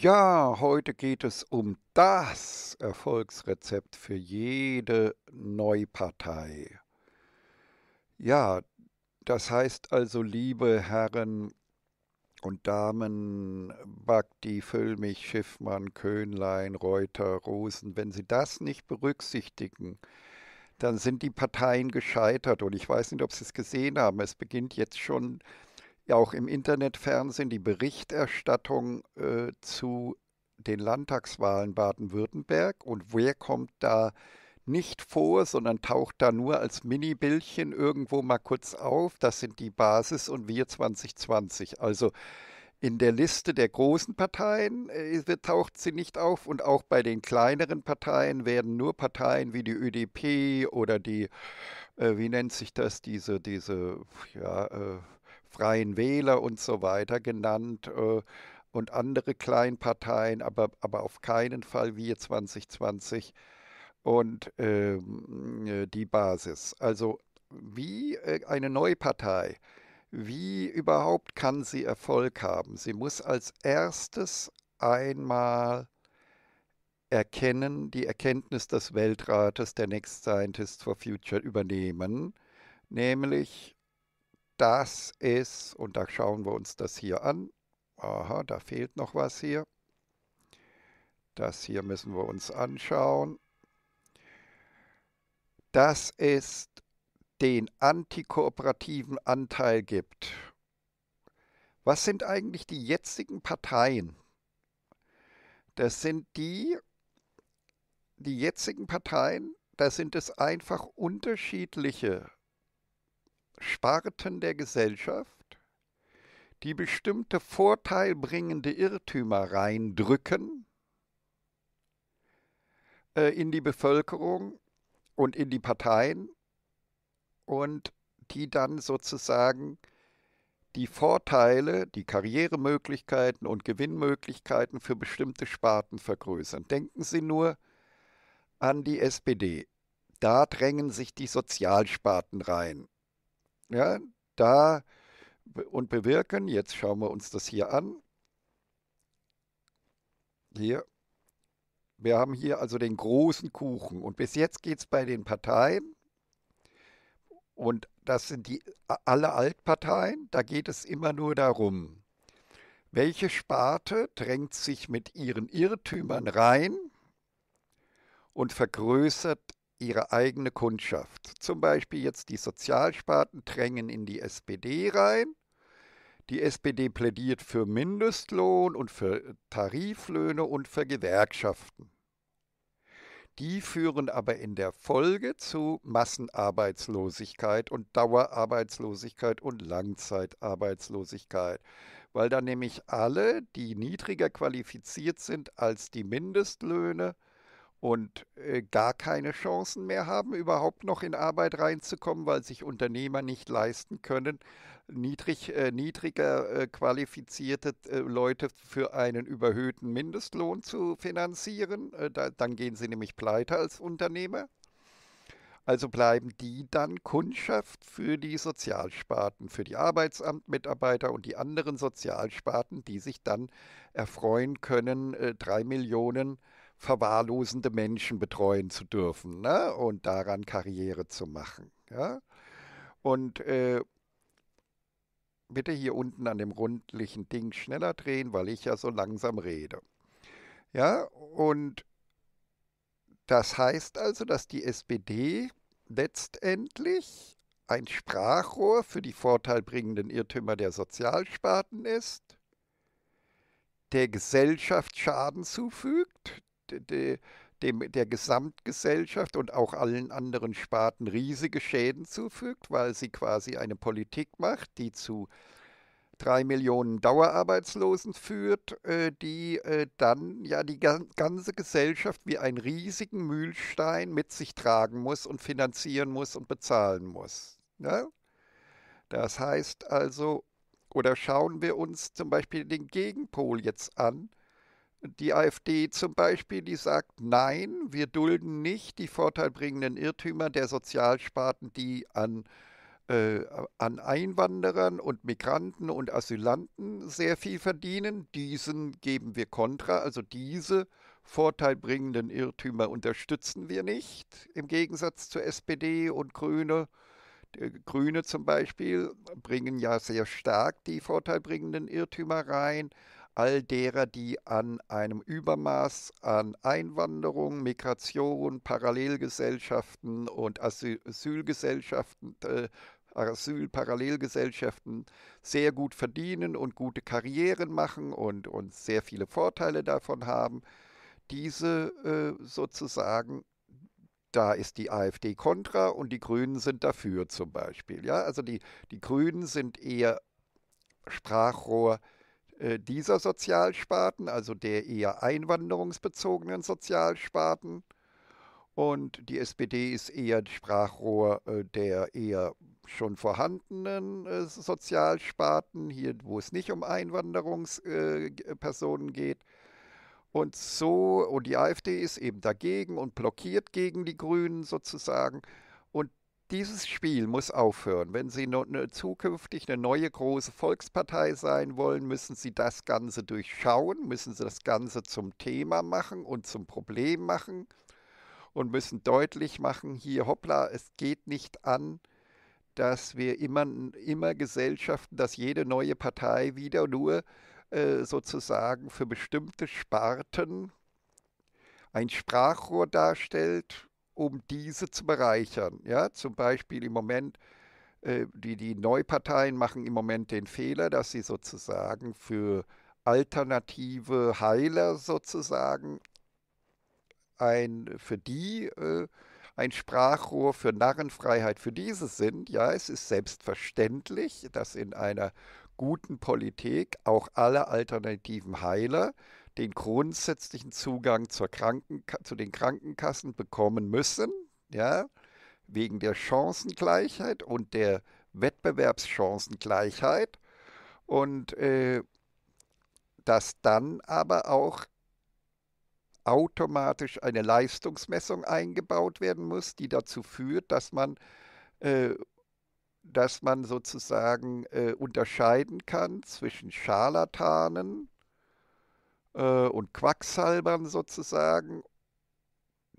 Ja, heute geht es um das Erfolgsrezept für jede Neupartei. Ja, das heißt also, liebe Herren und Damen, Bakti, Füllmich, Schiffmann, Köhnlein, Reuter, Rosen, wenn Sie das nicht berücksichtigen, dann sind die Parteien gescheitert. Und ich weiß nicht, ob Sie es gesehen haben. Es beginnt jetzt schon ja auch im Internetfernsehen die Berichterstattung äh, zu den Landtagswahlen Baden-Württemberg und wer kommt da nicht vor, sondern taucht da nur als Mini-Bildchen irgendwo mal kurz auf. Das sind die Basis und wir 2020. Also in der Liste der großen Parteien äh, taucht sie nicht auf und auch bei den kleineren Parteien werden nur Parteien wie die ÖDP oder die, äh, wie nennt sich das, diese, diese, ja, äh, Freien Wähler und so weiter genannt äh, und andere Kleinparteien, aber, aber auf keinen Fall wir 2020 und ähm, äh, die Basis. Also wie äh, eine neue Partei, wie überhaupt kann sie Erfolg haben? Sie muss als erstes einmal erkennen, die Erkenntnis des Weltrates der Next Scientist for Future übernehmen, nämlich das ist, und da schauen wir uns das hier an. Aha, da fehlt noch was hier. Das hier müssen wir uns anschauen. Dass es den antikooperativen Anteil gibt. Was sind eigentlich die jetzigen Parteien? Das sind die, die jetzigen Parteien, da sind es einfach unterschiedliche Parteien. Sparten der Gesellschaft, die bestimmte vorteilbringende Irrtümer reindrücken äh, in die Bevölkerung und in die Parteien und die dann sozusagen die Vorteile, die Karrieremöglichkeiten und Gewinnmöglichkeiten für bestimmte Sparten vergrößern. Denken Sie nur an die SPD. Da drängen sich die Sozialsparten rein ja, da und bewirken. Jetzt schauen wir uns das hier an. Hier. Wir haben hier also den großen Kuchen. Und bis jetzt geht es bei den Parteien. Und das sind die, alle Altparteien. Da geht es immer nur darum, welche Sparte drängt sich mit ihren Irrtümern rein und vergrößert ihre eigene Kundschaft. Zum Beispiel jetzt die Sozialsparten drängen in die SPD rein. Die SPD plädiert für Mindestlohn und für Tariflöhne und für Gewerkschaften. Die führen aber in der Folge zu Massenarbeitslosigkeit und Dauerarbeitslosigkeit und Langzeitarbeitslosigkeit, weil dann nämlich alle, die niedriger qualifiziert sind als die Mindestlöhne, und äh, gar keine Chancen mehr haben, überhaupt noch in Arbeit reinzukommen, weil sich Unternehmer nicht leisten können, niedrig, äh, niedriger äh, qualifizierte äh, Leute für einen überhöhten Mindestlohn zu finanzieren. Äh, da, dann gehen sie nämlich pleite als Unternehmer. Also bleiben die dann Kundschaft für die Sozialsparten, für die Arbeitsamtmitarbeiter und die anderen Sozialsparten, die sich dann erfreuen können, äh, drei Millionen äh, verwahrlosende Menschen betreuen zu dürfen ne? und daran Karriere zu machen. Ja? Und äh, bitte hier unten an dem rundlichen Ding schneller drehen, weil ich ja so langsam rede. Ja, und das heißt also, dass die SPD letztendlich ein Sprachrohr für die vorteilbringenden Irrtümer der Sozialsparten ist, der Gesellschaft Schaden zufügt, de, dem, der Gesamtgesellschaft und auch allen anderen Sparten riesige Schäden zufügt, weil sie quasi eine Politik macht, die zu drei Millionen Dauerarbeitslosen führt, äh, die äh, dann ja die ganze Gesellschaft wie einen riesigen Mühlstein mit sich tragen muss und finanzieren muss und bezahlen muss. Ne? Das heißt also, oder schauen wir uns zum Beispiel den Gegenpol jetzt an, die AfD zum Beispiel, die sagt, nein, wir dulden nicht die vorteilbringenden Irrtümer der Sozialsparten, die an, äh, an Einwanderern und Migranten und Asylanten sehr viel verdienen. Diesen geben wir kontra, also diese vorteilbringenden Irrtümer unterstützen wir nicht, im Gegensatz zu SPD und Grüne. Die äh, Grüne zum Beispiel bringen ja sehr stark die vorteilbringenden Irrtümer rein all derer, die an einem Übermaß an Einwanderung, Migration, Parallelgesellschaften und Asylgesellschaften, äh, Asylparallelgesellschaften sehr gut verdienen und gute Karrieren machen und, und sehr viele Vorteile davon haben, diese äh, sozusagen da ist die AfD kontra und die Grünen sind dafür zum Beispiel. Ja? Also die, die Grünen sind eher Sprachrohr äh, dieser Sozialsparten, also der eher einwanderungsbezogenen Sozialsparten. Und die SPD ist eher Sprachrohr äh, der eher schon vorhandenen äh, Sozialsparten, hier wo es nicht um Einwanderungspersonen geht. Und so, und die AfD ist eben dagegen und blockiert gegen die Grünen sozusagen. Dieses Spiel muss aufhören. Wenn Sie ne, zukünftig eine neue große Volkspartei sein wollen, müssen Sie das Ganze durchschauen, müssen Sie das Ganze zum Thema machen und zum Problem machen und müssen deutlich machen, hier hoppla, es geht nicht an, dass wir immer, immer Gesellschaften, dass jede neue Partei wieder nur äh, sozusagen für bestimmte Sparten ein Sprachrohr darstellt um diese zu bereichern. Ja, zum Beispiel im Moment, äh, die, die Neuparteien machen im Moment den Fehler, dass sie sozusagen für alternative Heiler sozusagen ein, für die äh, ein Sprachrohr für Narrenfreiheit für diese sind. Ja, es ist selbstverständlich, dass in einer guten Politik auch alle alternativen Heiler den grundsätzlichen Zugang zur zu den Krankenkassen bekommen müssen, ja, wegen der Chancengleichheit und der Wettbewerbschancengleichheit und äh, dass dann aber auch automatisch eine Leistungsmessung eingebaut werden muss, die dazu führt, dass man, äh, dass man sozusagen äh, unterscheiden kann zwischen Scharlatanen, äh, und Quacksalbern sozusagen,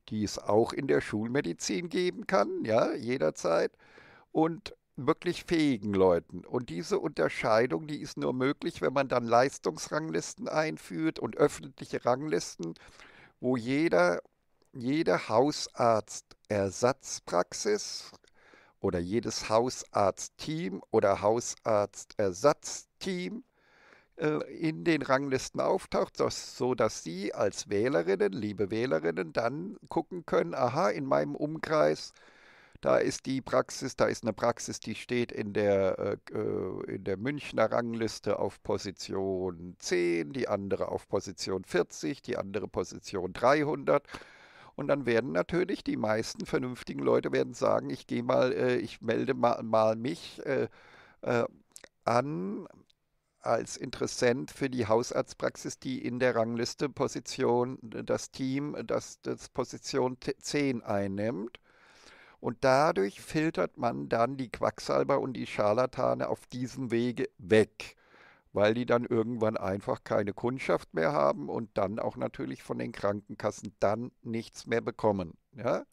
die es auch in der Schulmedizin geben kann, ja, jederzeit, und wirklich fähigen Leuten. Und diese Unterscheidung, die ist nur möglich, wenn man dann Leistungsranglisten einführt und öffentliche Ranglisten, wo jeder, jede Ersatzpraxis oder jedes Hausarztteam oder Hausarztersatzteam äh, in den Ranglisten auftaucht, dass, so dass Sie als Wählerinnen, liebe Wählerinnen, dann gucken können, aha, in meinem Umkreis, da ist die Praxis, da ist eine Praxis, die steht in der, äh, äh in der Münchner Rangliste auf Position 10, die andere auf Position 40, die andere Position 300. Und dann werden natürlich die meisten vernünftigen Leute werden sagen, ich gehe mal, äh, ich melde mal, mal mich äh, äh an als Interessent für die Hausarztpraxis, die in der Rangliste Position, äh, das Team, äh, das, das Position 10 einnimmt. Und dadurch filtert man dann die Quacksalber und die Scharlatane auf diesem Wege weg, weil die dann irgendwann einfach keine Kundschaft mehr haben und dann auch natürlich von den Krankenkassen dann nichts mehr bekommen. Ja?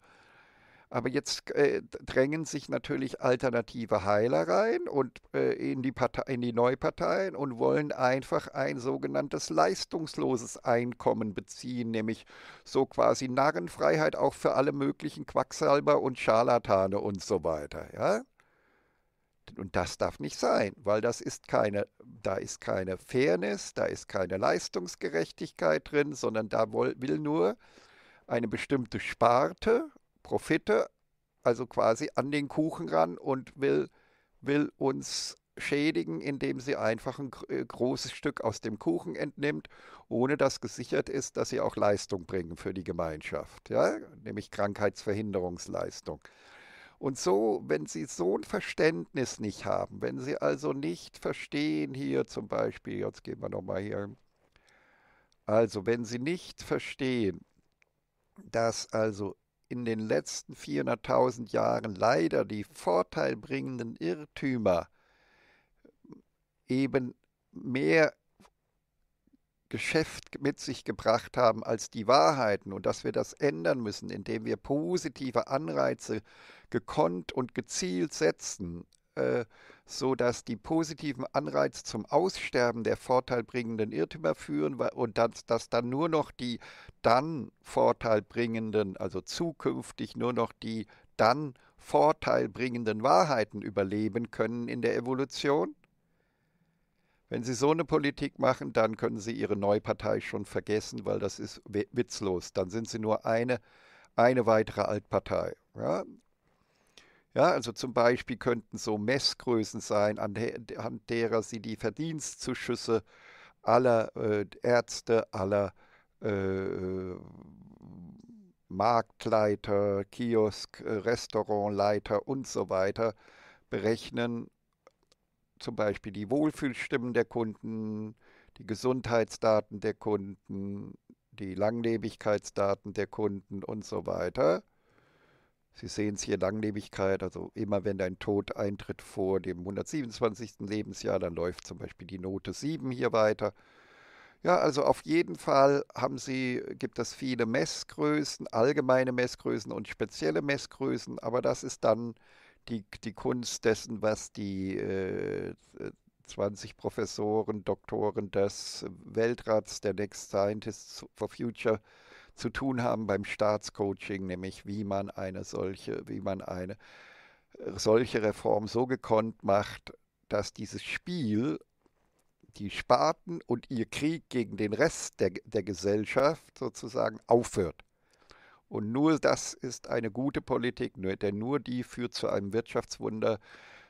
Aber jetzt äh, drängen sich natürlich alternative Heiler rein und äh, in, die Partei, in die Neuparteien und wollen einfach ein sogenanntes leistungsloses Einkommen beziehen, nämlich so quasi Narrenfreiheit auch für alle möglichen Quacksalber und Scharlatane und so weiter. Ja? Und das darf nicht sein, weil das ist keine, da ist keine Fairness, da ist keine Leistungsgerechtigkeit drin, sondern da will nur eine bestimmte Sparte Profite, also quasi an den Kuchen ran und will, will uns schädigen, indem sie einfach ein äh, großes Stück aus dem Kuchen entnimmt, ohne dass gesichert ist, dass sie auch Leistung bringen für die Gemeinschaft, ja? nämlich Krankheitsverhinderungsleistung. Und so, wenn Sie so ein Verständnis nicht haben, wenn Sie also nicht verstehen hier zum Beispiel, jetzt gehen wir nochmal hier, also wenn Sie nicht verstehen, dass also in den letzten 400.000 Jahren leider die vorteilbringenden Irrtümer eben mehr Geschäft mit sich gebracht haben als die Wahrheiten und dass wir das ändern müssen, indem wir positive Anreize gekonnt und gezielt setzen. Äh, so dass die positiven Anreize zum Aussterben der vorteilbringenden Irrtümer führen und dass, dass dann nur noch die dann vorteilbringenden, also zukünftig nur noch die dann vorteilbringenden Wahrheiten überleben können in der Evolution? Wenn Sie so eine Politik machen, dann können Sie Ihre Neupartei schon vergessen, weil das ist witzlos. Dann sind Sie nur eine, eine weitere Altpartei. Ja? Ja, also zum Beispiel könnten so Messgrößen sein, anhand derer sie die Verdienstzuschüsse aller äh, Ärzte, aller äh, äh, Marktleiter, Kiosk, äh, Restaurantleiter und so weiter berechnen. Zum Beispiel die Wohlfühlstimmen der Kunden, die Gesundheitsdaten der Kunden, die Langlebigkeitsdaten der Kunden und so weiter. Sie sehen es hier Langlebigkeit, also immer wenn dein Tod eintritt vor dem 127. Lebensjahr, dann läuft zum Beispiel die Note 7 hier weiter. Ja, also auf jeden Fall haben Sie, gibt es viele Messgrößen, allgemeine Messgrößen und spezielle Messgrößen, aber das ist dann die, die Kunst dessen, was die äh, 20 Professoren, Doktoren des Weltrats der Next Scientists for Future äh, zu tun haben beim Staatscoaching, nämlich wie man eine solche, wie man eine äh, solche Reform so gekonnt macht, dass dieses Spiel, die Spaten und ihr Krieg gegen den Rest der, der Gesellschaft sozusagen aufhört. Und nur das ist eine gute Politik, denn nur die führt zu einem Wirtschaftswunder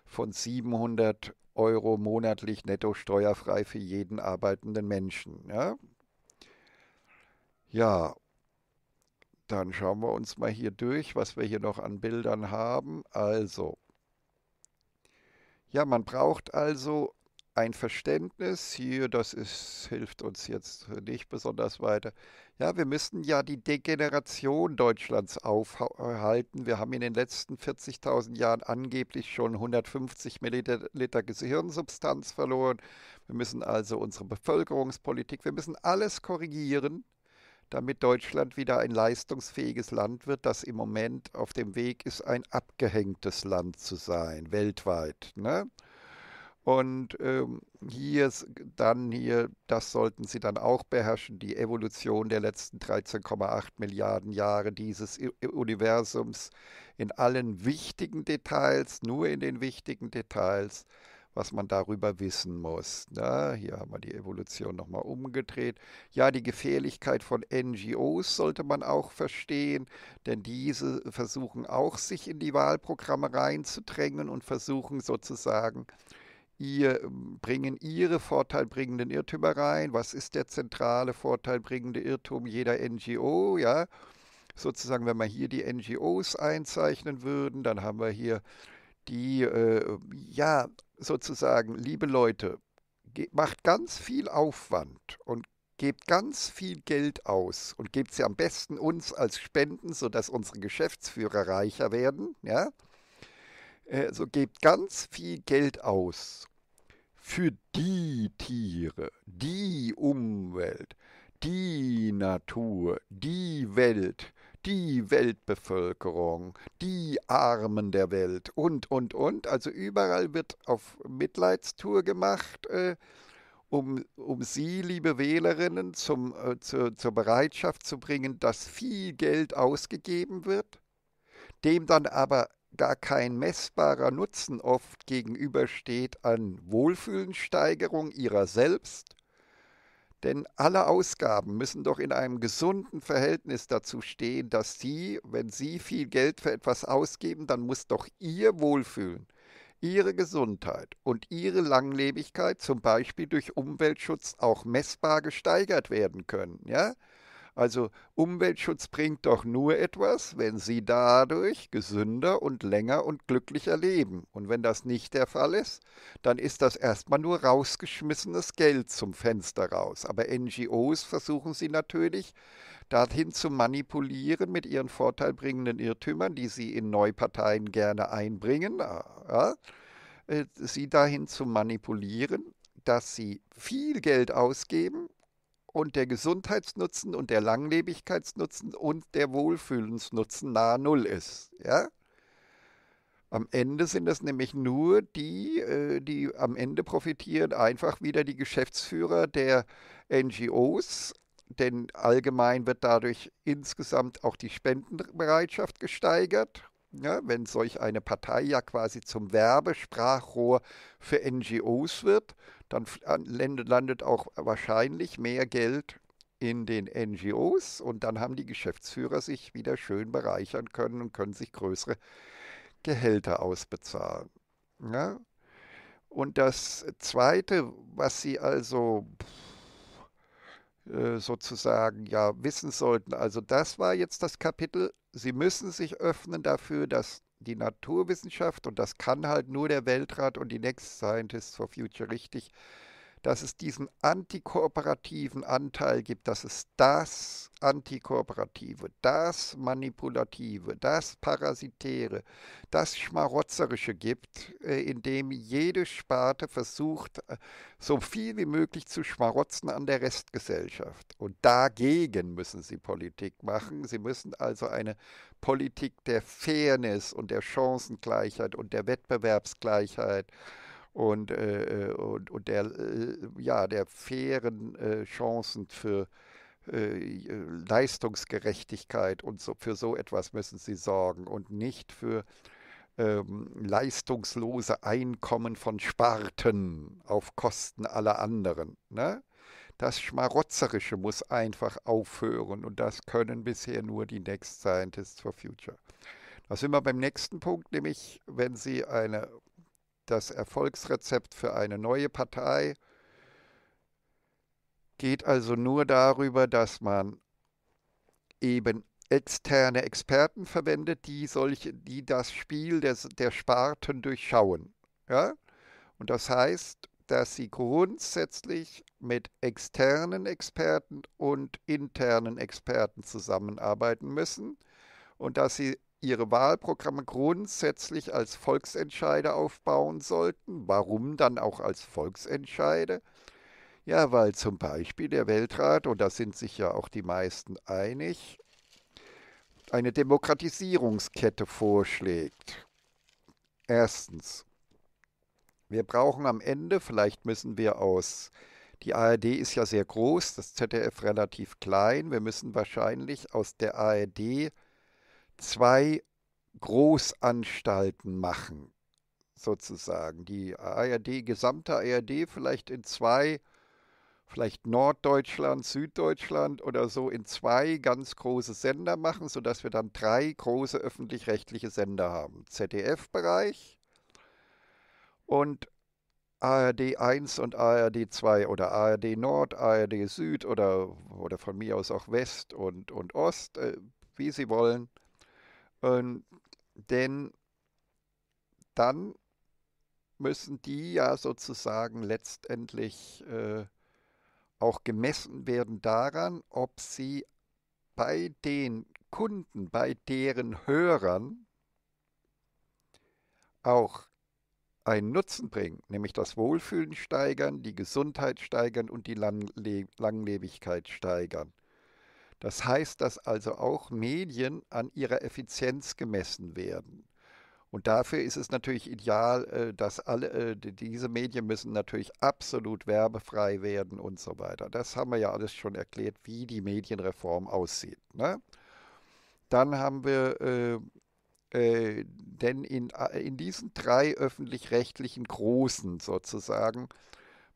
von 700 Euro monatlich netto steuerfrei für jeden arbeitenden Menschen. Ja, ja dann schauen wir uns mal hier durch, was wir hier noch an Bildern haben. Also, ja, man braucht also ein Verständnis. Hier, das ist, hilft uns jetzt nicht besonders weiter. Ja, wir müssen ja die Degeneration Deutschlands aufhalten. Wir haben in den letzten 40.000 Jahren angeblich schon 150 Milliliter Gehirnsubstanz verloren. Wir müssen also unsere Bevölkerungspolitik, wir müssen alles korrigieren, damit Deutschland wieder ein leistungsfähiges Land wird, das im Moment auf dem Weg ist, ein abgehängtes Land zu sein, weltweit. Ne? Und ähm, hier dann hier, das sollten Sie dann auch beherrschen, die Evolution der letzten 13,8 Milliarden Jahre dieses Universums in allen wichtigen Details, nur in den wichtigen Details was man darüber wissen muss. Na, ne? hier haben wir die Evolution nochmal umgedreht. Ja, die Gefährlichkeit von NGOs sollte man auch verstehen, denn diese versuchen auch, sich in die Wahlprogramme reinzudrängen und versuchen sozusagen, ihr, bringen ihre vorteilbringenden Irrtümer rein. Was ist der zentrale vorteilbringende Irrtum jeder NGO? Ja, sozusagen, wenn wir hier die NGOs einzeichnen würden, dann haben wir hier die äh, ja sozusagen, liebe Leute, macht ganz viel Aufwand und gebt ganz viel Geld aus und gebt sie am besten uns als Spenden, sodass unsere Geschäftsführer reicher werden. Ja? Äh, so gebt ganz viel Geld aus für die Tiere, die Umwelt, die Natur, die Welt, die Weltbevölkerung, die Armen der Welt und, und, und. Also überall wird auf Mitleidstour gemacht, äh, um, um Sie, liebe Wählerinnen, zum, äh, zu, zur Bereitschaft zu bringen, dass viel Geld ausgegeben wird, dem dann aber gar kein messbarer Nutzen oft gegenübersteht an Wohlfühlensteigerung ihrer selbst denn alle Ausgaben müssen doch in einem gesunden Verhältnis dazu stehen, dass Sie, wenn Sie viel Geld für etwas ausgeben, dann muss doch Ihr Wohlfühlen, Ihre Gesundheit und Ihre Langlebigkeit zum Beispiel durch Umweltschutz auch messbar gesteigert werden können. Ja? Also Umweltschutz bringt doch nur etwas, wenn Sie dadurch gesünder und länger und glücklicher leben. Und wenn das nicht der Fall ist, dann ist das erstmal nur rausgeschmissenes Geld zum Fenster raus. Aber NGOs versuchen Sie natürlich dahin zu manipulieren mit ihren vorteilbringenden Irrtümern, die Sie in Neuparteien gerne einbringen. Äh, ja, äh, sie dahin zu manipulieren, dass sie viel Geld ausgeben und der Gesundheitsnutzen und der Langlebigkeitsnutzen und der Wohlfühlensnutzen nahe Null ist. Ja? Am Ende sind es nämlich nur die, äh, die am Ende profitieren, einfach wieder die Geschäftsführer der NGOs, denn allgemein wird dadurch insgesamt auch die Spendenbereitschaft gesteigert ja, wenn solch eine Partei ja quasi zum Werbesprachrohr für NGOs wird, dann landet auch wahrscheinlich mehr Geld in den NGOs und dann haben die Geschäftsführer sich wieder schön bereichern können und können sich größere Gehälter ausbezahlen. Ja? Und das Zweite, was sie also... Pff, äh, sozusagen ja wissen sollten. Also das war jetzt das Kapitel. Sie müssen sich öffnen dafür, dass die Naturwissenschaft, und das kann halt nur der Weltrat und die Next Scientists for Future richtig, äh, dass es diesen antikooperativen Anteil gibt, dass es das Antikooperative, das Manipulative, das Parasitäre, das Schmarotzerische gibt, äh, in dem jede Sparte versucht, äh, so viel wie möglich zu schmarotzen an der Restgesellschaft. Und dagegen müssen sie Politik machen. Sie müssen also eine Politik der Fairness und der Chancengleichheit und der Wettbewerbsgleichheit äh, und, äh, äh, und, und der, äh, ja, der fairen äh, Chancen für äh, äh, Leistungsgerechtigkeit und so, für so etwas müssen sie sorgen und nicht für ähm, leistungslose Einkommen von Sparten auf Kosten aller anderen. Ne? Das Schmarotzerische muss einfach aufhören und das können bisher nur die Next Scientists for Future. Da sind wir beim nächsten Punkt, nämlich wenn Sie eine das Erfolgsrezept für eine neue Partei geht also nur darüber, dass man eben externe Experten verwendet, die solche, die das Spiel des, der Sparten durchschauen. Ja? Und das heißt, dass sie grundsätzlich mit externen Experten und internen Experten zusammenarbeiten müssen und dass sie ihre Wahlprogramme grundsätzlich als Volksentscheide aufbauen sollten. Warum dann auch als Volksentscheide? Ja, weil zum Beispiel der Weltrat, und da sind sich ja auch die meisten einig, eine Demokratisierungskette vorschlägt. Erstens, wir brauchen am Ende, vielleicht müssen wir aus, die ARD ist ja sehr groß, das ZDF relativ klein, wir müssen wahrscheinlich aus der ARD zwei Großanstalten machen, sozusagen. Die ARD, gesamte ARD vielleicht in zwei, vielleicht Norddeutschland, Süddeutschland oder so in zwei ganz große Sender machen, sodass wir dann drei große öffentlich-rechtliche Sender haben. ZDF-Bereich und ARD 1 und ARD 2 oder ARD Nord, ARD Süd oder, oder von mir aus auch West und, und Ost, äh, wie Sie wollen. Und denn dann müssen die ja sozusagen letztendlich äh, auch gemessen werden daran, ob sie bei den Kunden, bei deren Hörern auch einen Nutzen bringen, nämlich das Wohlfühlen steigern, die Gesundheit steigern und die Langle Langlebigkeit steigern. Das heißt, dass also auch Medien an ihrer Effizienz gemessen werden. Und dafür ist es natürlich ideal, äh, dass alle äh, diese Medien müssen natürlich absolut werbefrei werden und so weiter. Das haben wir ja alles schon erklärt, wie die Medienreform aussieht. Ne? Dann haben wir, äh, äh, denn in, äh, in diesen drei öffentlich-rechtlichen Großen sozusagen,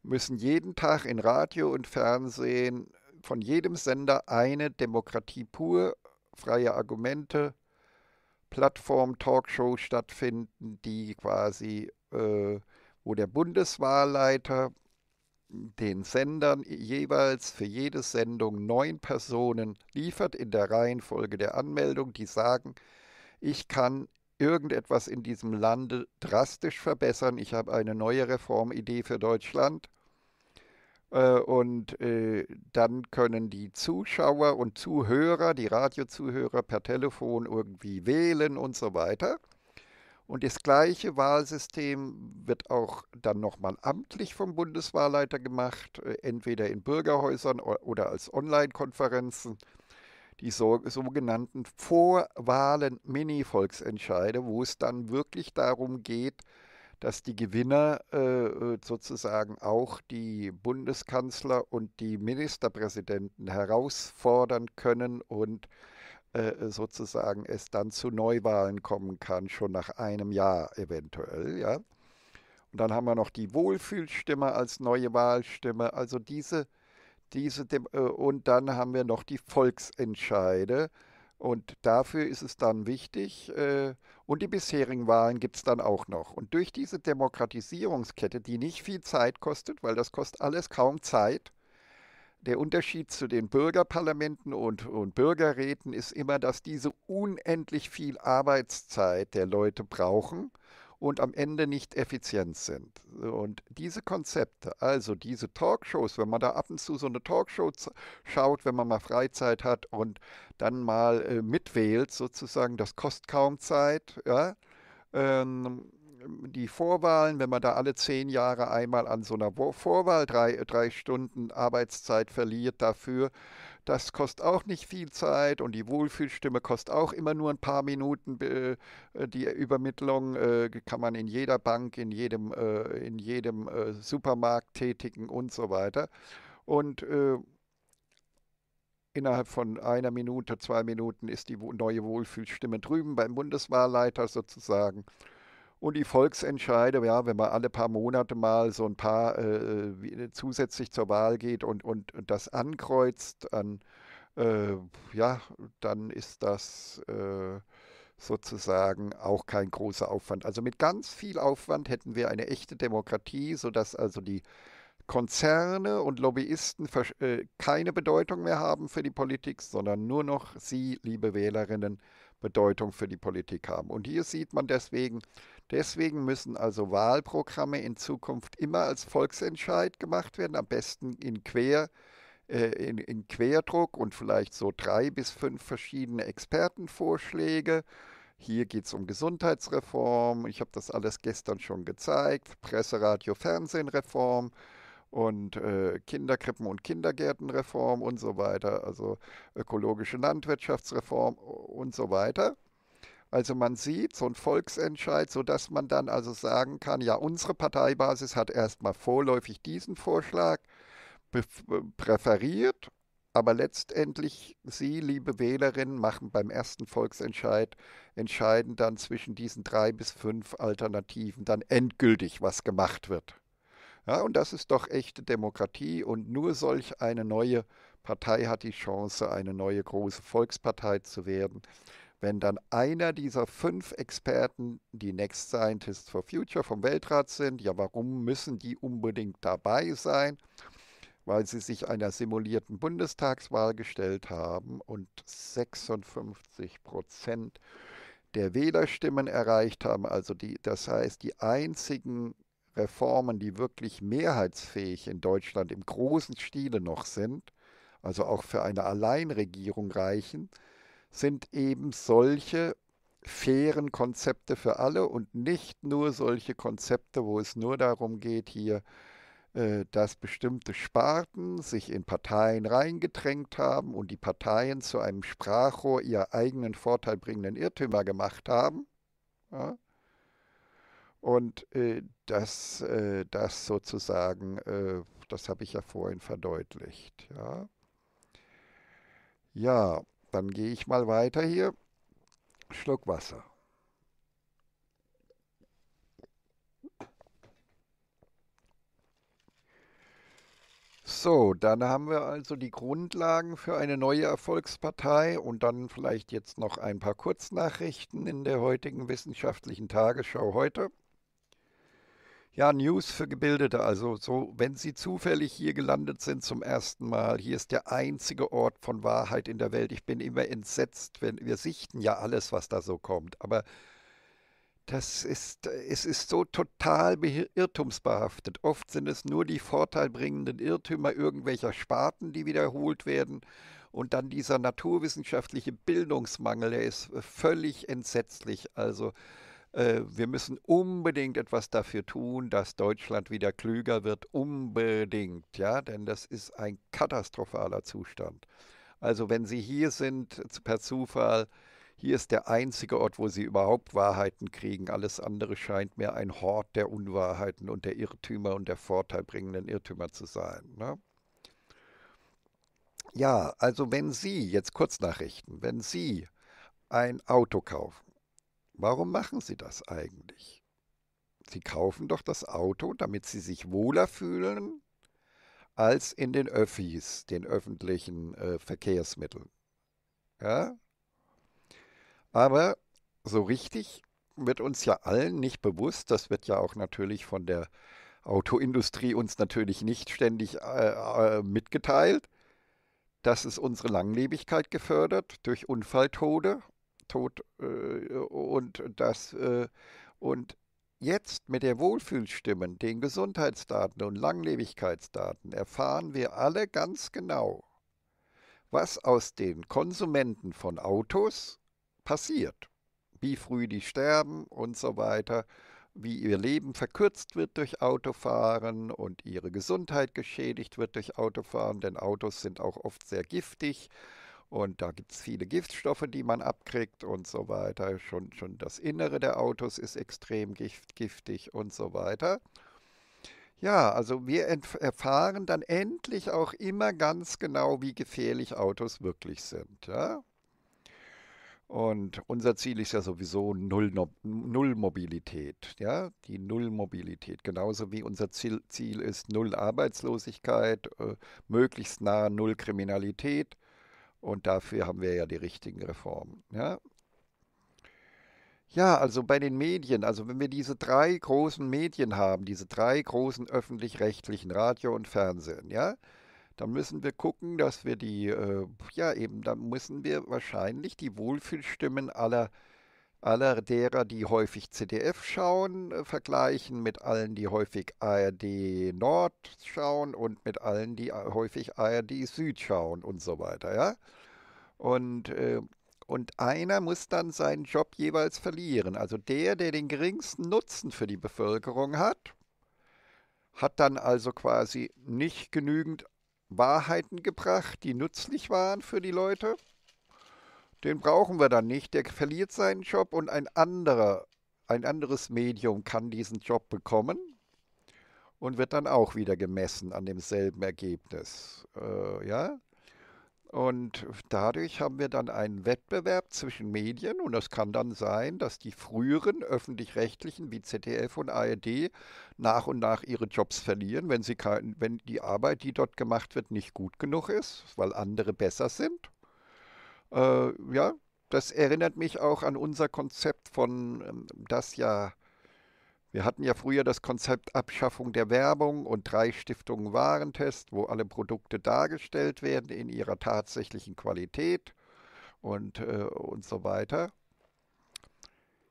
müssen jeden Tag in Radio und Fernsehen von jedem Sender eine Demokratie pur, freie Argumente, Plattform, Talkshow stattfinden, die quasi, äh, wo der Bundeswahlleiter den Sendern jeweils für jede Sendung neun Personen liefert in der Reihenfolge der Anmeldung, die sagen, ich kann irgendetwas in diesem Lande drastisch verbessern, ich habe eine neue Reformidee für Deutschland äh, und äh, dann können die Zuschauer und Zuhörer, die Radiozuhörer per Telefon irgendwie wählen und so weiter. Und das gleiche Wahlsystem wird auch dann nochmal amtlich vom Bundeswahlleiter gemacht, äh, entweder in Bürgerhäusern oder als Online-Konferenzen. Die sogenannten Vorwahlen-Mini-Volksentscheide, wo es dann wirklich darum geht, dass die Gewinner äh, äh, sozusagen auch die Bundeskanzler und die Ministerpräsidenten herausfordern können und äh, äh, sozusagen es dann zu Neuwahlen kommen kann, schon nach einem Jahr eventuell, ja. Und dann haben wir noch die Wohlfühlstimme als neue Wahlstimme, also diese, diese und dann haben wir noch die Volksentscheide. Und dafür ist es dann wichtig, und die bisherigen Wahlen gibt es dann auch noch. Und durch diese Demokratisierungskette, die nicht viel Zeit kostet, weil das kostet alles kaum Zeit, der Unterschied zu den Bürgerparlamenten und, und Bürgerräten ist immer, dass diese unendlich viel Arbeitszeit der Leute brauchen und am Ende nicht effizient sind. Und diese Konzepte, also diese Talkshows, wenn man da ab und zu so eine Talkshow schaut, wenn man mal Freizeit hat und dann mal äh, mitwählt sozusagen, das kostet kaum Zeit. Ja? Ähm, die Vorwahlen, wenn man da alle zehn Jahre einmal an so einer Vorwahl drei, drei Stunden Arbeitszeit verliert dafür, das kostet auch nicht viel Zeit und die Wohlfühlstimme kostet auch immer nur ein paar Minuten. Äh, die Übermittlung äh, kann man in jeder Bank, in jedem, äh, in jedem Supermarkt tätigen und so weiter. Und innerhalb von einer Minute, zwei Minuten ist die neue Wohlfühlstimme drüben beim Bundeswahlleiter sozusagen und die Volksentscheide, ja, wenn man alle paar Monate mal so ein paar äh, äh zusätzlich zur Wahl geht und, und, und das ankreuzt, dann, äh, ja, dann ist das äh, sozusagen auch kein großer Aufwand. Also mit ganz viel Aufwand hätten wir eine echte Demokratie, sodass also die Konzerne und Lobbyisten äh, keine Bedeutung mehr haben für die Politik, sondern nur noch Sie, liebe Wählerinnen, Bedeutung für die Politik haben. Und hier sieht man deswegen, Deswegen müssen also Wahlprogramme in Zukunft immer als Volksentscheid gemacht werden, am besten in Quer. Äh, in, in Querdruck und vielleicht so drei bis fünf verschiedene Expertenvorschläge. Hier geht es um Gesundheitsreform. Ich habe das alles gestern schon gezeigt. Presse, Radio, Fernsehenreform und äh, Kinderkrippen- und Kindergärtenreform und so weiter. Also ökologische Landwirtschaftsreform und so weiter. Also man sieht so ein Volksentscheid, sodass man dann also sagen kann, ja, unsere Parteibasis hat erstmal vorläufig diesen Vorschlag äh, präferiert, aber letztendlich Sie, liebe Wählerinnen, machen beim ersten Volksentscheid, entscheiden dann zwischen diesen drei bis fünf Alternativen dann endgültig, was gemacht wird. Ja, und das ist doch echte Demokratie und nur solch eine neue Partei hat die Chance, eine neue große Volkspartei zu werden wenn dann einer dieser fünf Experten die Next Scientists for Future vom Weltrat sind, ja, warum müssen die unbedingt dabei sein? Weil sie sich einer simulierten Bundestagswahl gestellt haben und 56 Prozent der Wählerstimmen erreicht haben. Also die, das heißt, die einzigen Reformen, die wirklich mehrheitsfähig in Deutschland im großen Stile noch sind, also auch für eine Alleinregierung reichen, sind eben solche fairen Konzepte für alle und nicht nur solche Konzepte, wo es nur darum geht, hier äh, dass bestimmte Sparten sich in Parteien reingedrängt haben und die Parteien zu einem Sprachrohr ihrer eigenen vorteilbringenden Irrtümer gemacht haben. Ja? Und äh, das, äh, das sozusagen, äh, das habe ich ja vorhin verdeutlicht. Ja, ja dann gehe ich mal weiter hier. Schluck Wasser. So, dann haben wir also die Grundlagen für eine neue Erfolgspartei und dann vielleicht jetzt noch ein paar Kurznachrichten in der heutigen wissenschaftlichen Tagesschau heute. Ja, News für Gebildete. Also so, wenn Sie zufällig hier gelandet sind zum ersten Mal, hier ist der einzige Ort von Wahrheit in der Welt. Ich bin immer entsetzt, wenn wir sichten ja alles, was da so kommt. Aber das ist, es ist so total irrtumsbehaftet. Oft sind es nur die vorteilbringenden Irrtümer irgendwelcher Sparten, die wiederholt werden. Und dann dieser naturwissenschaftliche Bildungsmangel, der ist äh, völlig entsetzlich. Also äh, wir müssen unbedingt etwas dafür tun, dass Deutschland wieder klüger wird, unbedingt, ja, denn das ist ein katastrophaler Zustand. Also wenn Sie hier sind per Zufall, hier ist der einzige Ort, wo Sie überhaupt Wahrheiten kriegen. Alles andere scheint mir ein Hort der Unwahrheiten und der Irrtümer und der vorteilbringenden Irrtümer zu sein. Ne? Ja, also wenn Sie, jetzt Kurznachrichten, wenn Sie ein Auto kaufen, Warum machen sie das eigentlich? Sie kaufen doch das Auto, damit sie sich wohler fühlen als in den Öffis, den öffentlichen äh, Verkehrsmitteln. Ja? Aber so richtig wird uns ja allen nicht bewusst, das wird ja auch natürlich von der Autoindustrie uns natürlich nicht ständig äh, äh mitgeteilt, dass es unsere Langlebigkeit gefördert durch Unfalltode tot äh, und das äh, und Jetzt mit der Wohlfühlstimmen, den Gesundheitsdaten und Langlebigkeitsdaten erfahren wir alle ganz genau, was aus den Konsumenten von Autos passiert, wie früh die sterben und so weiter, wie ihr Leben verkürzt wird durch Autofahren und ihre Gesundheit geschädigt wird durch Autofahren, denn Autos sind auch oft sehr giftig und da gibt es viele Giftstoffe, die man abkriegt und so weiter. Schon, schon das Innere der Autos ist extrem gift, giftig und so weiter. Ja, also wir erfahren dann endlich auch immer ganz genau, wie gefährlich Autos wirklich sind. Ja? Und unser Ziel ist ja sowieso Null, Null Mobilität, ja, die Null Mobilität. Genauso wie unser Ziel, Ziel ist Null Arbeitslosigkeit, äh, möglichst nah Null Kriminalität und dafür haben wir ja die richtigen Reformen. Ja? Ja, also bei den Medien, also wenn wir diese drei großen Medien haben, diese drei großen öffentlich-rechtlichen Radio und Fernsehen, ja, dann müssen wir gucken, dass wir die, äh, ja eben, dann müssen wir wahrscheinlich die Wohlfühlstimmen aller äh, aller derer, die häufig ZDF schauen, äh, vergleichen mit allen, die häufig ARD Nord schauen und mit allen, die äh, häufig ARD Süd schauen und so weiter, ja. Und, äh, und einer muss dann seinen Job jeweils verlieren. Also der, der den geringsten Nutzen für die Bevölkerung hat, hat dann also quasi nicht genügend Wahrheiten gebracht, die nützlich waren für die Leute den brauchen wir dann nicht. Der verliert seinen Job und ein anderer, ein anderes Medium kann diesen Job bekommen und wird dann auch wieder gemessen an demselben Ergebnis. Äh, ja? Und dadurch haben wir dann einen Wettbewerb zwischen Medien und es kann dann sein, dass die früheren öffentlich-rechtlichen wie ZDF und ARD nach und nach ihre Jobs verlieren, wenn, sie kein, wenn die Arbeit, die dort gemacht wird, nicht gut genug ist, weil andere besser sind. Äh, ja, das erinnert mich auch an unser Konzept von ähm, das ja. Wir hatten ja früher das Konzept Abschaffung der Werbung und drei Stiftungen Warentest, wo alle Produkte dargestellt werden in ihrer tatsächlichen Qualität und, äh, und so weiter.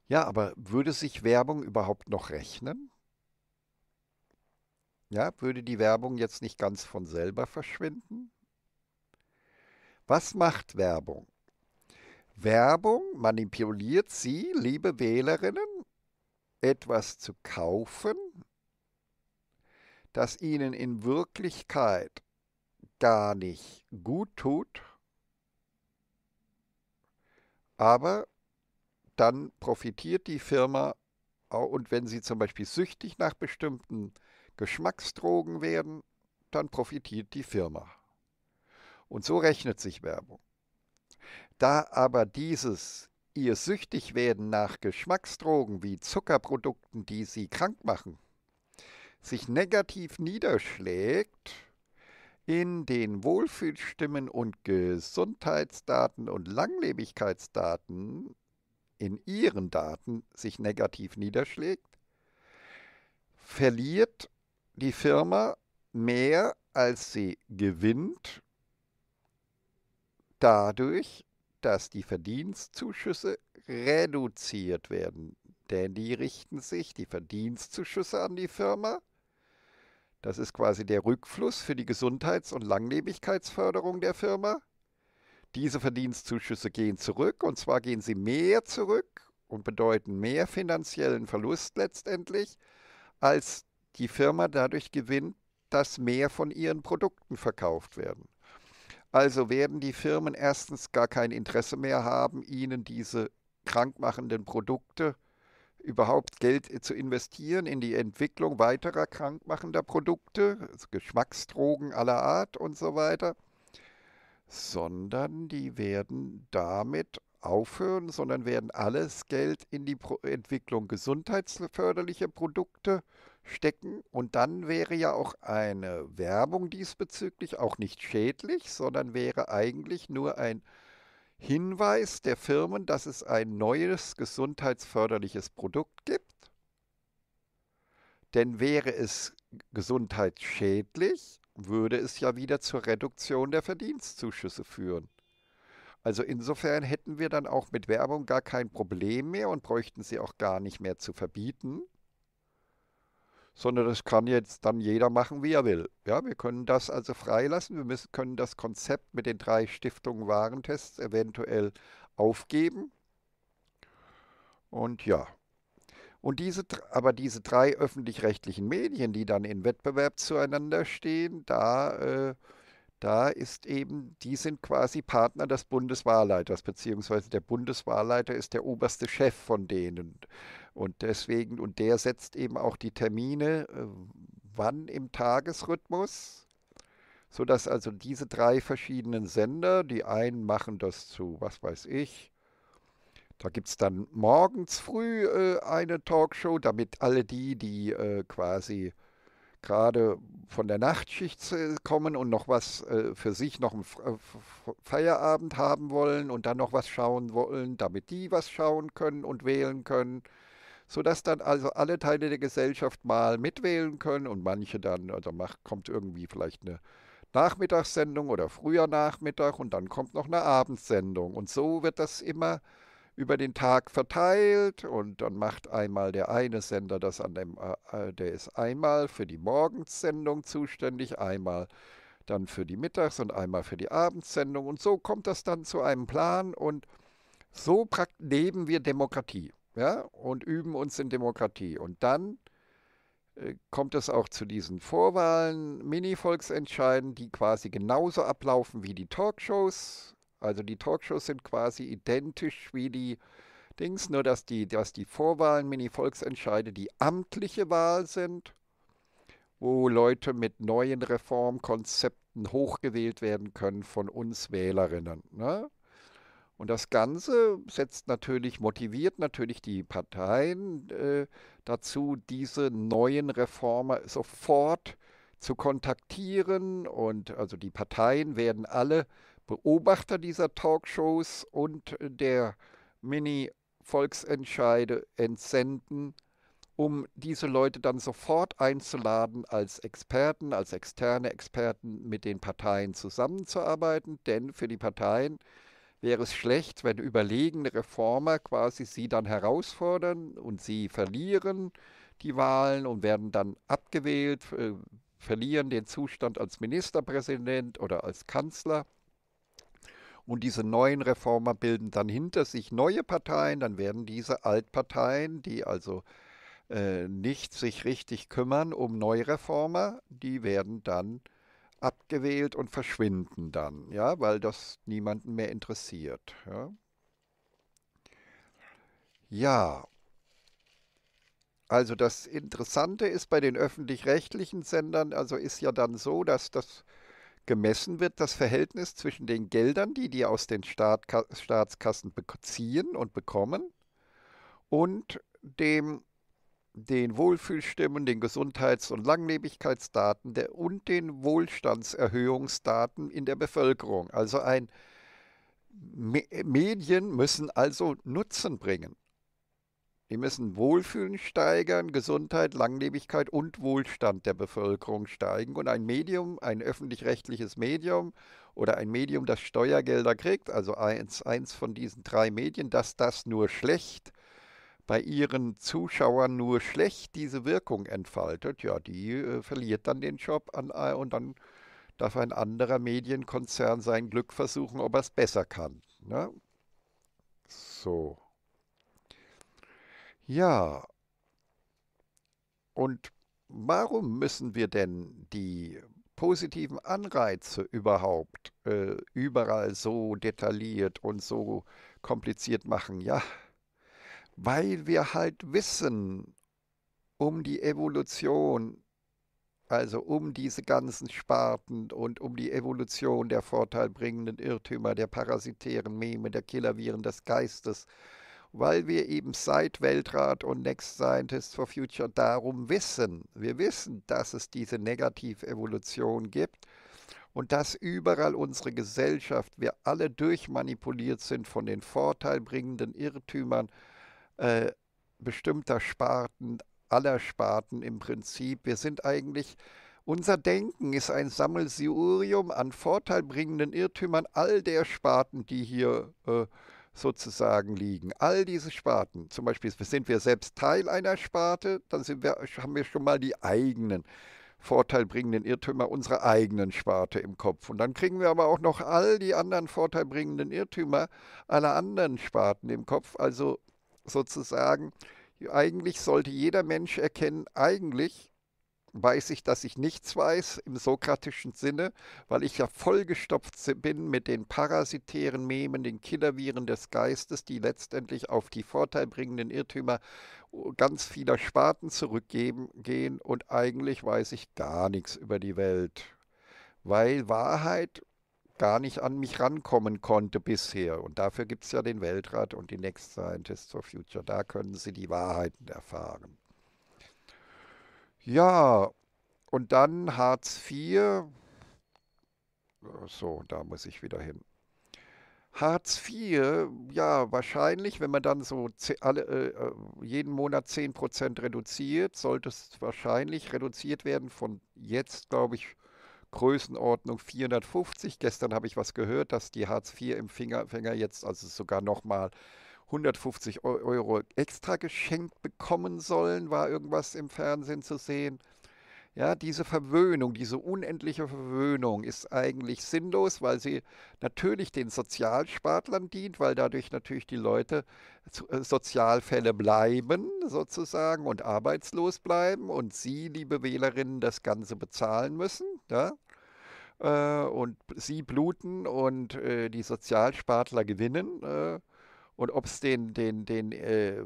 Ja, aber würde sich Werbung überhaupt noch rechnen? Ja, würde die Werbung jetzt nicht ganz von selber verschwinden? Was macht Werbung? Werbung manipuliert Sie, liebe Wählerinnen, etwas zu kaufen, das Ihnen in Wirklichkeit gar nicht gut tut, aber dann profitiert die Firma und wenn Sie zum Beispiel süchtig nach bestimmten Geschmacksdrogen werden, dann profitiert die Firma. Und so rechnet sich Werbung. Da aber dieses ihr süchtig werden nach Geschmacksdrogen wie Zuckerprodukten, die sie krank machen, sich negativ niederschlägt in den Wohlfühlstimmen und Gesundheitsdaten und Langlebigkeitsdaten, in ihren Daten sich negativ niederschlägt, verliert die Firma mehr, als sie gewinnt dadurch, dass die Verdienstzuschüsse reduziert werden. Denn die richten sich, die Verdienstzuschüsse an die Firma, das ist quasi der Rückfluss für die Gesundheits- und Langlebigkeitsförderung der Firma. Diese Verdienstzuschüsse gehen zurück und zwar gehen sie mehr zurück und bedeuten mehr finanziellen Verlust letztendlich, als die Firma dadurch gewinnt, dass mehr von ihren Produkten verkauft werden. Also werden die Firmen erstens gar kein Interesse mehr haben, ihnen diese krankmachenden Produkte überhaupt Geld äh, zu investieren in die Entwicklung weiterer krankmachender Produkte, also Geschmacksdrogen aller Art und so weiter, sondern die werden damit aufhören, sondern werden alles Geld in die Pro Entwicklung gesundheitsförderlicher Produkte äh, stecken. Und dann wäre ja auch eine Werbung diesbezüglich auch nicht schädlich, sondern wäre eigentlich nur ein Hinweis der Firmen, dass es ein neues gesundheitsförderliches Produkt gibt. Denn wäre es gesundheitsschädlich, würde es ja wieder zur Reduktion der Verdienstzuschüsse führen. Also insofern hätten wir dann auch mit Werbung gar kein Problem mehr und bräuchten sie auch gar nicht mehr zu verbieten sondern das kann jetzt dann jeder machen, wie er will. Ja, wir können das also freilassen, wir müssen, können das Konzept mit den drei Stiftungen Warentests eventuell aufgeben. Und ja. Und diese, aber diese drei öffentlich-rechtlichen Medien, die dann in Wettbewerb zueinander stehen, da äh, da ist eben, die sind quasi Partner des Bundeswahlleiters, beziehungsweise der Bundeswahlleiter ist der oberste Chef von denen. Und deswegen, und der setzt eben auch die Termine, äh, wann im Tagesrhythmus, sodass also diese drei verschiedenen Sender, die einen machen das zu, was weiß ich, da gibt es dann morgens früh äh, eine Talkshow, damit alle die, die äh, quasi gerade von der Nachtschicht kommen und noch was äh, für sich noch einen äh, Feierabend haben wollen und dann noch was schauen wollen, damit die was schauen können und wählen können, sodass dann also alle Teile der Gesellschaft mal mitwählen können und manche dann, also macht, kommt irgendwie vielleicht eine Nachmittagssendung oder früher Nachmittag und dann kommt noch eine Abendsendung und so wird das immer über den Tag verteilt und dann macht einmal der eine Sender das an dem, äh, äh, der ist einmal für die Morgensendung zuständig, einmal dann für die Mittags- und einmal für die Abendsendung und so kommt das dann zu einem Plan und so leben wir Demokratie ja, und üben uns in Demokratie und dann äh, kommt es auch zu diesen Vorwahlen, Mini-Volksentscheiden, die quasi genauso ablaufen wie die Talkshows also die Talkshows sind quasi identisch wie die Dings, nur dass die, dass die Vorwahlen, Mini-Volksentscheide die amtliche Wahl sind, wo Leute mit neuen Reformkonzepten hochgewählt werden können von uns Wählerinnen. Ne? Und das Ganze setzt natürlich, motiviert natürlich die Parteien äh, dazu, diese neuen Reformer sofort zu kontaktieren. Und also die Parteien werden alle Beobachter dieser Talkshows und der Mini-Volksentscheide entsenden, um diese Leute dann sofort einzuladen, als Experten, als externe Experten mit den Parteien zusammenzuarbeiten. Denn für die Parteien wäre es schlecht, wenn überlegene Reformer quasi sie dann herausfordern und sie verlieren die Wahlen und werden dann abgewählt, äh, verlieren den Zustand als Ministerpräsident oder als Kanzler. Und diese neuen Reformer bilden dann hinter sich neue Parteien, dann werden diese Altparteien, die also äh, nicht sich richtig kümmern um Neureformer, die werden dann abgewählt und verschwinden dann, ja, weil das niemanden mehr interessiert. Ja, ja. also das Interessante ist bei den öffentlich-rechtlichen Sendern, also ist ja dann so, dass das gemessen wird das Verhältnis zwischen den Geldern, die die aus den Staat, Staatskassen beziehen und bekommen, und dem, den Wohlfühlstimmen, den Gesundheits- und Langlebigkeitsdaten der, und den Wohlstandserhöhungsdaten in der Bevölkerung. Also ein Medien müssen also Nutzen bringen. Die müssen Wohlfühlen steigern, Gesundheit, Langlebigkeit und Wohlstand der Bevölkerung steigen. Und ein Medium, ein öffentlich-rechtliches Medium oder ein Medium, das Steuergelder kriegt, also eins, eins von diesen drei Medien, dass das nur schlecht bei ihren Zuschauern nur schlecht diese Wirkung entfaltet, ja, die äh, verliert dann den Job an, äh, und dann darf ein anderer Medienkonzern sein Glück versuchen, ob er es besser kann. Ne? So. Ja, und warum müssen wir denn die positiven Anreize überhaupt äh, überall so detailliert und so kompliziert machen? Ja, weil wir halt wissen um die Evolution, also um diese ganzen Sparten und um die Evolution der vorteilbringenden Irrtümer, der parasitären Meme, der Killerviren des Geistes weil wir eben seit Weltrat und Next Scientists for Future darum wissen. Wir wissen, dass es diese Negativevolution gibt und dass überall unsere Gesellschaft, wir alle durchmanipuliert sind von den vorteilbringenden Irrtümern äh, bestimmter Sparten, aller Sparten im Prinzip. Wir sind eigentlich, unser Denken ist ein Sammelsurium an vorteilbringenden Irrtümern all der Sparten, die hier äh, sozusagen liegen. All diese Sparten, zum Beispiel sind wir selbst Teil einer Sparte, dann wir, haben wir schon mal die eigenen vorteilbringenden Irrtümer unserer eigenen Sparte im Kopf. Und dann kriegen wir aber auch noch all die anderen vorteilbringenden Irrtümer aller anderen Sparten im Kopf. Also sozusagen, eigentlich sollte jeder Mensch erkennen, eigentlich weiß ich, dass ich nichts weiß im sokratischen Sinne, weil ich ja vollgestopft bin mit den parasitären Memen, den Killerviren des Geistes, die letztendlich auf die vorteilbringenden Irrtümer ganz vieler Sparten zurückgehen und eigentlich weiß ich gar nichts über die Welt, weil Wahrheit gar nicht an mich rankommen konnte bisher. Und dafür gibt es ja den Weltrat und die Next Scientists for Future. Da können Sie die Wahrheiten erfahren. Ja, und dann Hartz IV. So, da muss ich wieder hin. Hartz IV, ja, wahrscheinlich, wenn man dann so alle, äh, äh, jeden Monat 10% reduziert, sollte es wahrscheinlich reduziert werden von jetzt, glaube ich, Größenordnung 450. Gestern habe ich was gehört, dass die Hartz IV-Empfänger jetzt also sogar nochmal 150 Euro extra geschenkt bekommen sollen, war irgendwas im Fernsehen zu sehen. Ja, diese Verwöhnung, diese unendliche Verwöhnung ist eigentlich sinnlos, weil sie natürlich den Sozialspartlern dient, weil dadurch natürlich die Leute äh, Sozialfälle bleiben sozusagen und arbeitslos bleiben und Sie, liebe Wählerinnen, das Ganze bezahlen müssen. Ja? Äh, und Sie bluten und äh, die Sozialspartler gewinnen und ob es den, den, den äh,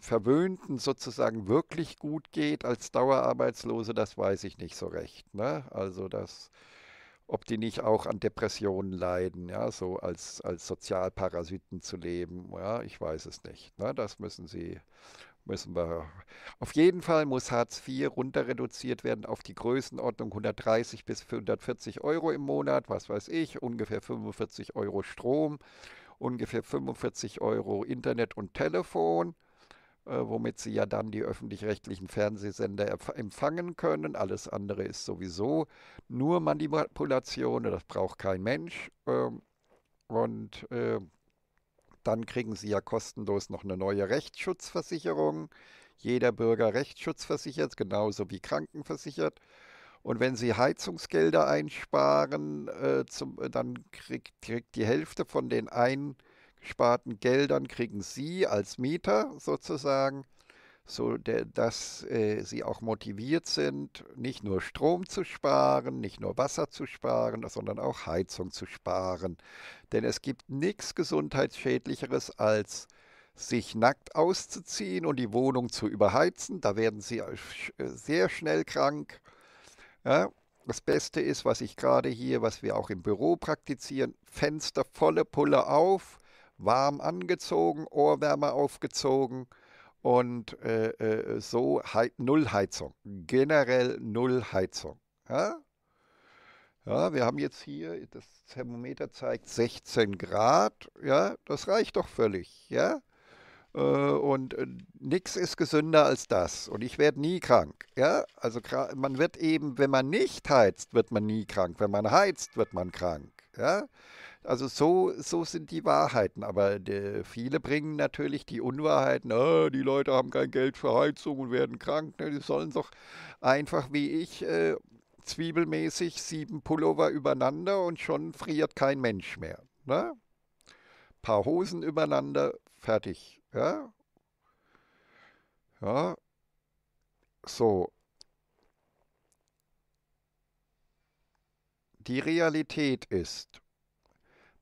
Verwöhnten sozusagen wirklich gut geht als Dauerarbeitslose, das weiß ich nicht so recht. Ne? Also das, ob die nicht auch an Depressionen leiden, ja, so als, als Sozialparasiten zu leben, ja, ich weiß es nicht. Ne? Das müssen sie, müssen wir. Auf jeden Fall muss Hartz IV runter reduziert werden auf die Größenordnung 130 bis 140 Euro im Monat, was weiß ich, ungefähr 45 Euro Strom ungefähr 45 Euro Internet und Telefon, äh, womit sie ja dann die öffentlich-rechtlichen Fernsehsender empfangen können. Alles andere ist sowieso nur Manipulation, das braucht kein Mensch. Ähm, äh, und dann kriegen sie ja kostenlos noch eine neue Rechtsschutzversicherung. Jeder Bürger rechtsschutzversichert, genauso wie krankenversichert. Und wenn Sie Heizungsgelder einsparen, äh, zum, äh, dann kriegt, kriegt die Hälfte von den eingesparten Geldern, kriegen Sie als Mieter sozusagen, so de, dass äh, Sie auch motiviert sind, nicht nur Strom zu sparen, nicht nur Wasser zu sparen, sondern auch Heizung zu sparen. Denn es gibt nichts gesundheitsschädlicheres als sich nackt auszuziehen und die Wohnung zu überheizen. Da werden Sie äh, äh, sehr schnell krank ja, das Beste ist, was ich gerade hier, was wir auch im Büro praktizieren, Fenster volle Pulle auf, warm angezogen, Ohrwärme aufgezogen und äh, äh, so He null Heizung, generell null Heizung. Ja? ja, wir haben jetzt hier, das Thermometer zeigt 16 Grad, ja, das reicht doch völlig, ja. Äh, und äh, nichts ist gesünder als das. Und ich werde nie krank. Ja? Also man wird eben, wenn man nicht heizt, wird man nie krank. Wenn man heizt, wird man krank. Ja? Also so, so sind die Wahrheiten. Aber die, viele bringen natürlich die Unwahrheiten, oh, die Leute haben kein Geld für Heizung und werden krank. Ne, die sollen doch einfach wie ich äh, zwiebelmäßig sieben Pullover übereinander und schon friert kein Mensch mehr. Ne? Paar Hosen übereinander, fertig. Ja? Ja? So. Die Realität ist,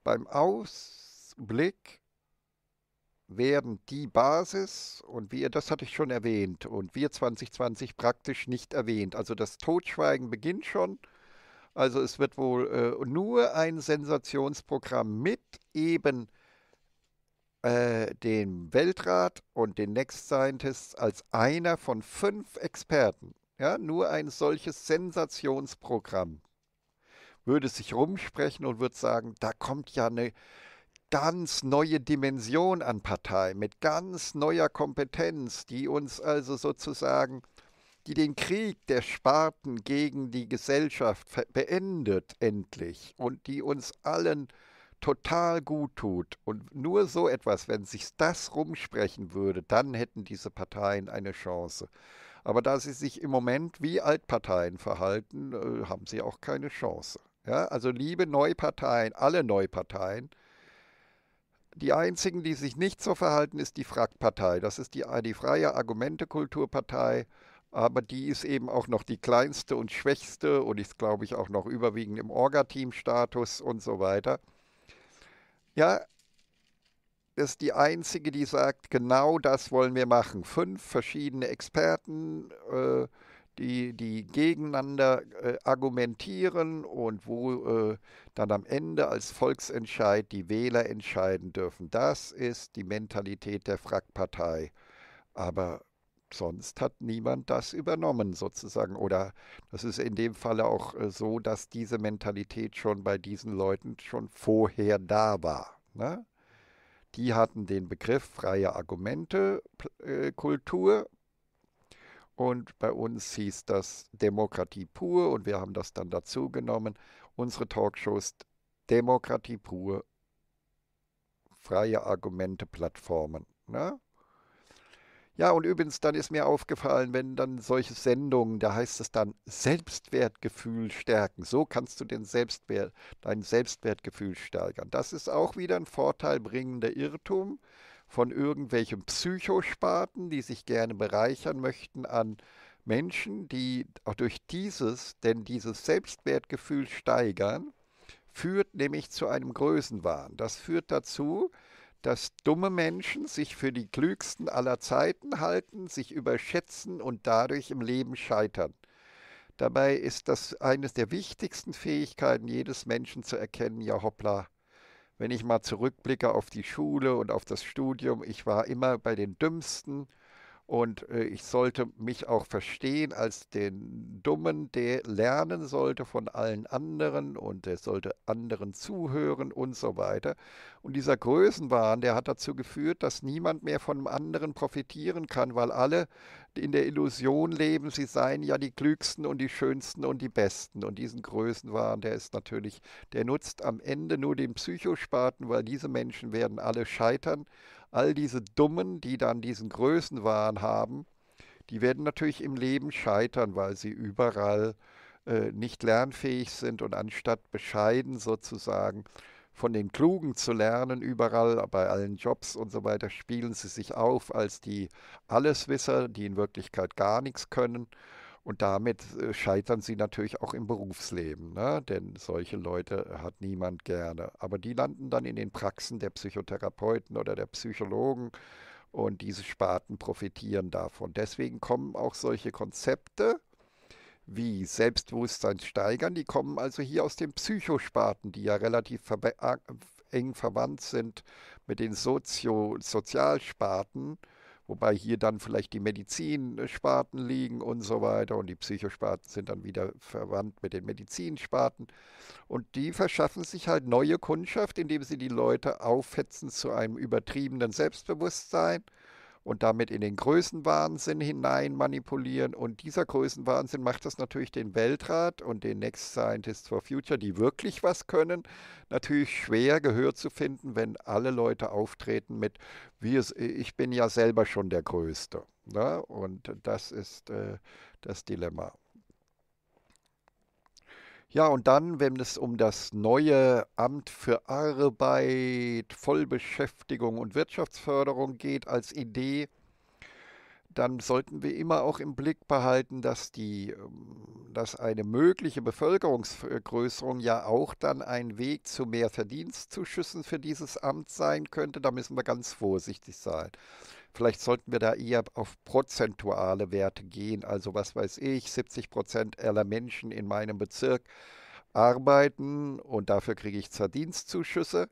beim Ausblick werden die Basis und wir, das hatte ich schon erwähnt, und wir 2020 praktisch nicht erwähnt. Also das Totschweigen beginnt schon. Also es wird wohl äh, nur ein Sensationsprogramm mit eben äh, den Weltrat und den Next Scientists als einer von fünf Experten. Ja, nur ein solches Sensationsprogramm würde sich rumsprechen und würde sagen, da kommt ja eine ganz neue Dimension an Partei mit ganz neuer Kompetenz, die uns also sozusagen, die den Krieg der Sparten gegen die Gesellschaft beendet endlich und die uns allen äh, total gut tut. Und nur so etwas, wenn sich das rumsprechen würde, dann hätten diese Parteien eine Chance. Aber da sie sich im Moment wie Altparteien verhalten, äh, haben sie auch keine Chance. Ja, also liebe Neuparteien, alle Neuparteien, die einzigen, die sich nicht so verhalten, ist die Fraktpartei. Das ist die, die Freie Argumentekulturpartei. Aber die ist eben auch noch die kleinste und schwächste und ist, glaube ich, auch noch überwiegend im Orga-Team-Status und so weiter. Ja, ist die einzige, die sagt, genau das wollen wir machen. Fünf verschiedene Experten, äh, die, die gegeneinander äh, argumentieren und wo äh, dann am Ende als Volksentscheid die Wähler entscheiden dürfen. Das ist die Mentalität der Frackpartei. Aber sonst hat niemand das übernommen sozusagen. Oder das ist in dem Falle auch äh, so, dass diese Mentalität schon bei diesen Leuten schon vorher da war. Ne? Die hatten den Begriff freie Argumente, äh, Kultur. Und bei uns hieß das Demokratie pur und wir haben das dann dazu genommen. Unsere Talkshows Demokratie pur, freie Argumente Plattformen. Ne? Ja, und übrigens, dann ist mir aufgefallen, wenn dann solche Sendungen, da heißt es dann Selbstwertgefühl stärken. So kannst du den Selbstwert, dein Selbstwertgefühl steigern. Das ist auch wieder ein vorteilbringender Irrtum von irgendwelchen Psychospaten, die sich gerne bereichern möchten an Menschen, die auch durch dieses, denn dieses Selbstwertgefühl steigern, führt nämlich zu einem Größenwahn. Das führt dazu, dass dass dumme Menschen sich für die klügsten aller Zeiten halten, sich überschätzen und dadurch im Leben scheitern. Dabei ist das eines der wichtigsten Fähigkeiten jedes Menschen zu erkennen, ja hoppla. Wenn ich mal zurückblicke auf die Schule und auf das Studium, ich war immer bei den dümmsten und äh, ich sollte mich auch verstehen als den Dummen, der lernen sollte von allen anderen und der sollte anderen zuhören und so weiter. Und dieser Größenwahn, der hat dazu geführt, dass niemand mehr von einem anderen profitieren kann, weil alle in der Illusion leben, sie seien ja die Klügsten und die Schönsten und die Besten. Und diesen Größenwahn, der ist natürlich, der nutzt am Ende nur den Psychospaten, weil diese Menschen werden alle scheitern all diese Dummen, die dann diesen Größenwahn haben, die werden natürlich im Leben scheitern, weil sie überall äh, nicht lernfähig sind und anstatt bescheiden sozusagen von den Klugen zu lernen, überall bei allen Jobs und so weiter, spielen sie sich auf als die Alleswisser, die in Wirklichkeit gar nichts können und damit äh, scheitern sie natürlich auch im Berufsleben, ne? denn solche Leute äh, hat niemand gerne. Aber die landen dann in den Praxen der Psychotherapeuten oder der Psychologen und diese Sparten profitieren davon. Deswegen kommen auch solche Konzepte wie Selbstbewusstsein steigern, die kommen also hier aus den Psychosparten, die ja relativ eng verwandt sind mit den Sozio Sozialsparten wobei hier dann vielleicht die Medizinsparten liegen und so weiter und die Psychosparten sind dann wieder verwandt mit den Medizinsparten und die verschaffen sich halt neue Kundschaft, indem sie die Leute aufhetzen zu einem übertriebenen Selbstbewusstsein und damit in den Größenwahnsinn hinein manipulieren. Und dieser Größenwahnsinn macht das natürlich den Weltrat und den Next Scientists for Future, die wirklich was können, natürlich schwer Gehör zu finden, wenn alle Leute auftreten mit, wie es, ich bin ja selber schon der Größte. Ne? Und das ist äh, das Dilemma. Ja, und dann, wenn es um das neue Amt für Arbeit, Vollbeschäftigung und Wirtschaftsförderung geht als Idee, dann sollten wir immer auch im Blick behalten, dass, die, ähm, dass eine mögliche Bevölkerungsvergrößerung ja auch dann ein Weg zu mehr Verdienstzuschüssen für dieses Amt sein könnte. Da müssen wir ganz vorsichtig sein. Vielleicht sollten wir da eher auf prozentuale Werte gehen. Also was weiß ich, 70 Prozent aller Menschen in meinem Bezirk arbeiten und dafür kriege ich Verdienstzuschüsse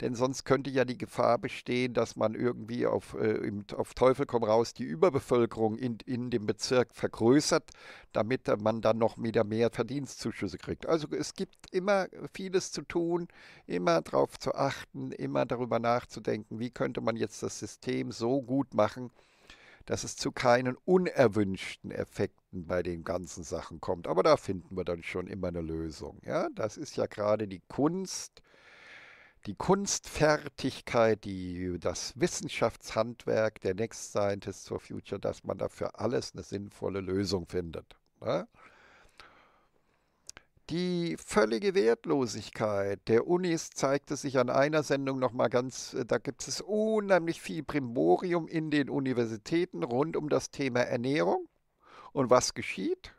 denn sonst könnte ja die Gefahr bestehen, dass man irgendwie auf, äh, auf Teufel komm raus die Überbevölkerung in, in dem Bezirk vergrößert, damit äh, man dann noch wieder mehr Verdienstzuschüsse kriegt. Also es gibt immer vieles zu tun, immer darauf zu achten, immer darüber nachzudenken, wie könnte man jetzt das System so gut machen, dass es zu keinen unerwünschten Effekten bei den ganzen Sachen kommt. Aber da finden wir dann schon immer eine Lösung. Ja, das ist ja gerade die Kunst die Kunstfertigkeit, die, das Wissenschaftshandwerk der Next Scientists for Future, dass man dafür alles eine sinnvolle Lösung findet. Ne? Die völlige Wertlosigkeit der Unis zeigte sich an einer Sendung nochmal ganz, äh, da gibt es unheimlich viel Primborium in den Universitäten rund um das Thema Ernährung. Und was geschieht?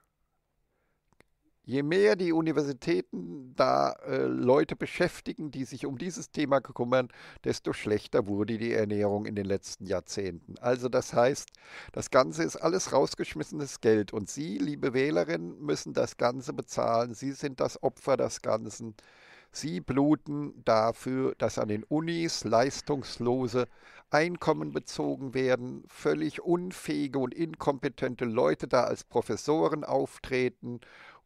Je mehr die Universitäten da äh, Leute beschäftigen, die sich um dieses Thema kümmern, desto schlechter wurde die Ernährung in den letzten Jahrzehnten. Also das heißt, das Ganze ist alles rausgeschmissenes Geld und Sie, liebe Wählerinnen, müssen das Ganze bezahlen. Sie sind das Opfer des Ganzen. Sie bluten dafür, dass an den Unis leistungslose Einkommen bezogen werden, völlig unfähige und inkompetente Leute da als Professoren auftreten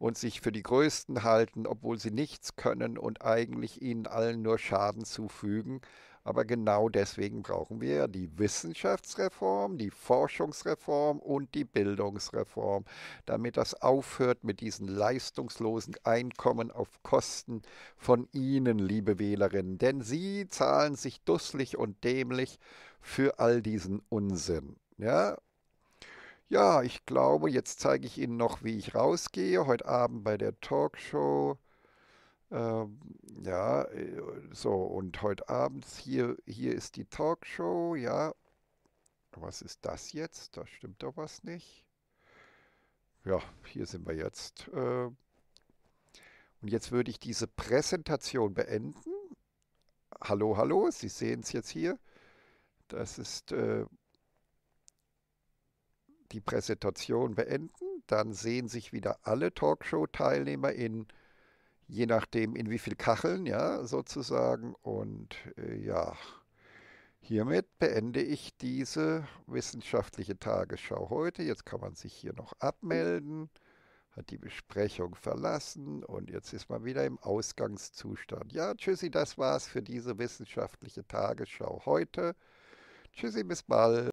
und sich für die Größten halten, obwohl sie nichts können und eigentlich ihnen allen nur Schaden zufügen. Aber genau deswegen brauchen wir die Wissenschaftsreform, die Forschungsreform und die Bildungsreform, damit das aufhört mit diesen leistungslosen Einkommen auf Kosten von Ihnen, liebe Wählerinnen. Denn Sie zahlen sich dusselig und dämlich für all diesen Unsinn. Ja, ja, ich glaube, jetzt zeige ich Ihnen noch, wie ich rausgehe. Heute Abend bei der Talkshow. Ähm, ja, äh, so, und heute Abend hier, hier ist die Talkshow. Ja, was ist das jetzt? Da stimmt doch was nicht. Ja, hier sind wir jetzt. Ähm, und jetzt würde ich diese Präsentation beenden. Hallo, hallo, Sie sehen es jetzt hier. Das ist. Äh, die Präsentation beenden. Dann sehen sich wieder alle Talkshow-Teilnehmer in, je nachdem in wie viel Kacheln, ja, sozusagen. Und äh, ja, hiermit beende ich diese wissenschaftliche Tagesschau heute. Jetzt kann man sich hier noch abmelden hat die Besprechung verlassen und jetzt ist man wieder im Ausgangszustand. Ja, tschüssi, das war's für diese wissenschaftliche Tagesschau heute. Tschüssi, bis bald.